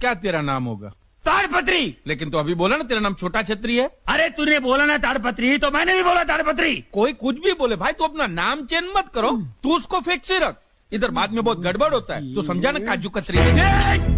क्या तेरा नाम होगा ताड़पत्री लेकिन तो अभी बोला ना तेरा नाम छोटा छत्री है अरे तूने बोला ना ताड़पत्री तो मैंने भी बोला ताड़पत्री कोई कुछ भी बोले भाई तू अपना नाम चेंज मत करो तू उसको फिक्स ही रख इधर बाद में बहुत गड़बड़ होता है तू समझा ना काजू कतरी